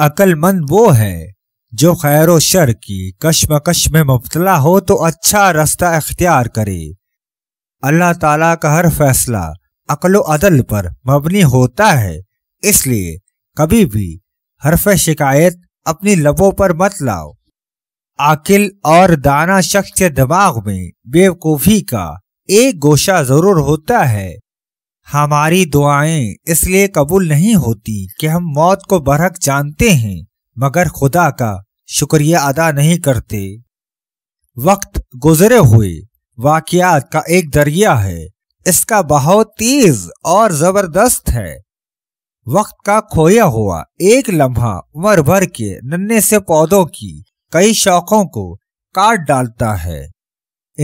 अकलमंद वो है जो खैर शर की कश्मकश में मुबतला हो तो अच्छा रास्ता अख्तियार करे अल्लाह ताला का हर फैसला अकल अदल पर मबनी होता है इसलिए कभी भी हरफ शिकायत अपनी लबों पर मत लाओ आकिल और दाना शख्स के दिमाग में बेवकूफ़ी का एक गोशा जरूर होता है हमारी दुआएं इसलिए कबूल नहीं होती कि हम मौत को बरहक जानते हैं मगर खुदा का शुक्रिया अदा नहीं करते वक्त गुजरे हुए वाकयात का एक दरिया है इसका बहाव तेज और जबरदस्त है वक्त का खोया हुआ एक लम्हा उम्र भर के नन्हे से पौधों की कई शौकों को काट डालता है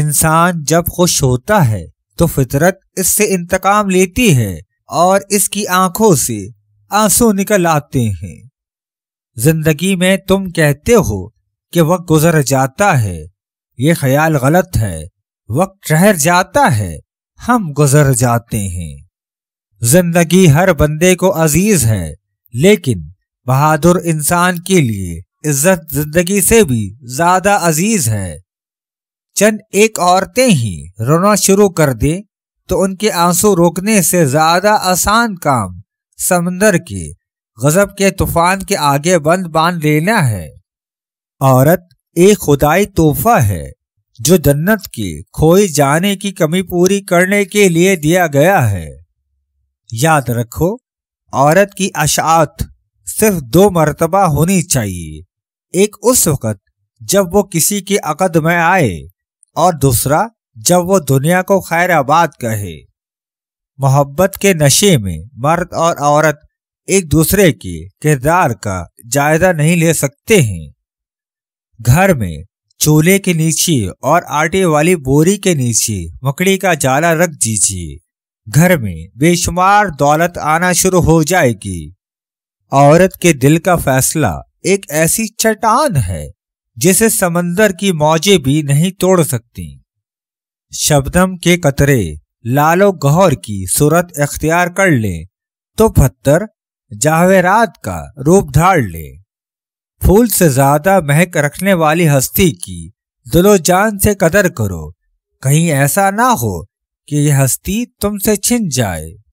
इंसान जब खुश होता है तो फितरत इससे इंतकाम लेती है और इसकी आंखों से आंसू निकल आते हैं जिंदगी में तुम कहते हो कि वक्त गुजर जाता है ये ख्याल गलत है वक्त ठहर जाता है हम गुजर जाते हैं जिंदगी हर बंदे को अजीज है लेकिन बहादुर इंसान के लिए इज्जत जिंदगी से भी ज्यादा अजीज है चंद एक औरतें ही रोना शुरू कर दे तो उनके आंसू रोकने से ज्यादा आसान काम समंदर के गजब के तूफान के आगे बंद बांध लेना है औरत एक खुदाई तोहफा है जो जन्नत के खोए जाने की कमी पूरी करने के लिए दिया गया है याद रखो औरत की अशात सिर्फ दो मरतबा होनी चाहिए एक उस वक़्त जब वो किसी के अकद में आए और दूसरा जब वो दुनिया को खैर आबाद कहे मोहब्बत के नशे में मर्द और औरत एक दूसरे के किरदार का जायजा नहीं ले सकते हैं घर में चूल्हे के नीचे और आटे वाली बोरी के नीचे मकड़ी का जाला रख दीजिए घर में बेशुमार दौलत आना शुरू हो जाएगी औरत के दिल का फैसला एक ऐसी चट्टान है जिसे समंदर की मौजें भी नहीं तोड़ सकती शबनम के कतरे लालो गौहर की सूरत अख्तियार कर ले तो पत्थर जावेरात का रूप धार ले फूल से ज्यादा महक रखने वाली हस्ती की दिलो जान से कदर करो कहीं ऐसा ना हो कि यह हस्ती तुमसे छिन जाए